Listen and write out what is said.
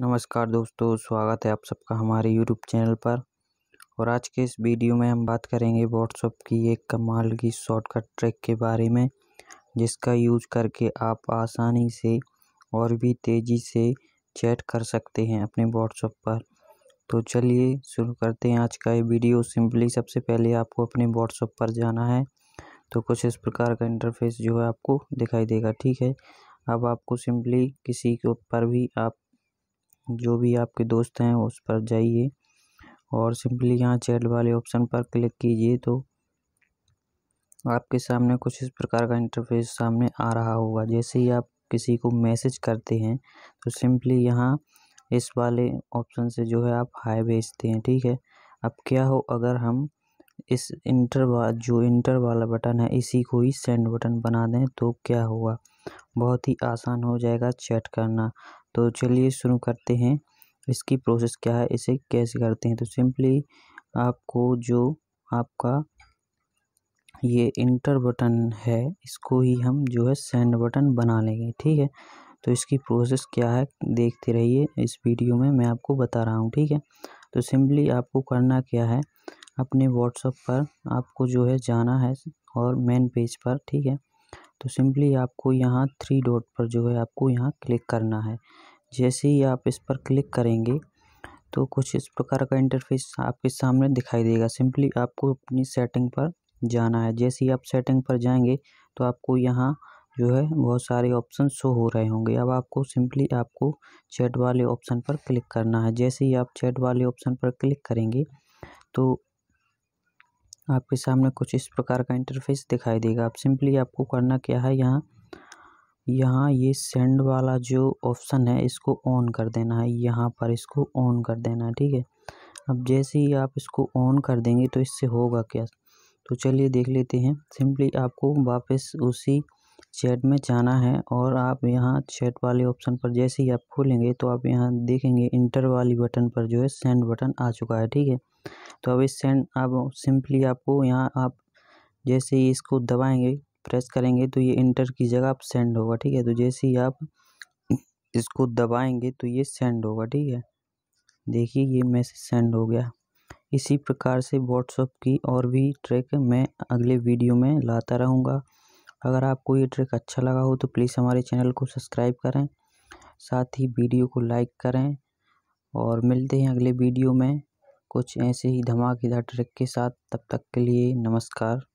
नमस्कार दोस्तों स्वागत है आप सबका हमारे YouTube चैनल पर और आज के इस वीडियो में हम बात करेंगे व्हाट्सअप की एक कमाल की शॉर्टकट ट्रैक के बारे में जिसका यूज करके आप आसानी से और भी तेज़ी से चैट कर सकते हैं अपने व्हाट्सअप पर तो चलिए शुरू करते हैं आज का ये वीडियो सिंपली सबसे पहले आपको अपने व्हाट्सअप पर जाना है तो कुछ इस प्रकार का इंटरफेस जो है आपको दिखाई देगा ठीक है अब आपको सिंपली किसी के ऊपर भी आप जो भी आपके दोस्त हैं उस पर जाइए और सिंपली यहाँ चैट वाले ऑप्शन पर क्लिक कीजिए तो आपके सामने कुछ इस प्रकार का इंटरफेस सामने आ रहा होगा जैसे ही आप किसी को मैसेज करते हैं तो सिंपली यहाँ इस वाले ऑप्शन से जो है आप हाई भेजते हैं ठीक है अब क्या हो अगर हम इस इंटर जो इंटर वाला बटन है इसी को ही सेंड बटन बना दें तो क्या होगा बहुत ही आसान हो जाएगा चैट करना तो चलिए शुरू करते हैं इसकी प्रोसेस क्या है इसे कैसे करते हैं तो सिंपली आपको जो आपका ये इंटर बटन है इसको ही हम जो है सेंड बटन बना लेंगे ठीक है तो इसकी प्रोसेस क्या है देखते रहिए इस वीडियो में मैं आपको बता रहा हूँ ठीक है तो सिंपली आपको करना क्या है अपने व्हाट्सअप पर आपको जो है जाना है और मेन पेज पर ठीक है तो सिंपली आपको यहाँ थ्री डॉट पर जो है आपको यहाँ क्लिक करना है जैसे ही आप इस पर क्लिक करेंगे तो कुछ इस प्रकार का इंटरफेस आपके सामने दिखाई देगा सिंपली आपको अपनी सेटिंग पर जाना है जैसे ही आप सेटिंग पर जाएंगे तो आपको यहाँ जो है बहुत सारे ऑप्शन शो हो रहे होंगे अब आपको सिंपली आपको चैट वाले ऑप्शन पर क्लिक करना है जैसे ही आप चैट वाले ऑप्शन पर क्लिक करेंगे तो आपके सामने कुछ इस प्रकार का इंटरफेस दिखाई देगा आप सिंपली आपको करना क्या है यहाँ यहाँ ये सेंड वाला जो ऑप्शन है इसको ऑन कर देना है यहाँ पर इसको ऑन कर देना है ठीक है अब जैसे ही आप इसको ऑन कर देंगे तो इससे होगा क्या तो चलिए देख लेते हैं सिंपली आपको वापस उसी चैट में जाना है और आप यहाँ चैट वाले ऑप्शन पर जैसे ही आप खोलेंगे तो आप यहाँ देखेंगे इंटर वाली बटन पर जो है सेंड बटन आ चुका है ठीक है तो अब इस सेंड अब सिंपली आपको यहाँ आप जैसे ही इसको दबाएंगे प्रेस करेंगे तो ये इंटर की जगह आप सेंड होगा ठीक है तो जैसे ही आप इसको दबाएंगे तो ये सेंड होगा ठीक है देखिए ये मैसेज सेंड हो गया इसी प्रकार से व्हाट्सअप की और भी ट्रिक मैं अगले वीडियो में लाता रहूँगा अगर आपको ये ट्रिक अच्छा लगा हो तो प्लीज़ हमारे चैनल को सब्सक्राइब करें साथ ही वीडियो को लाइक करें और मिलते हैं अगले वीडियो में कुछ ऐसे ही धमाकेदार ट्रिक के साथ तब तक के लिए नमस्कार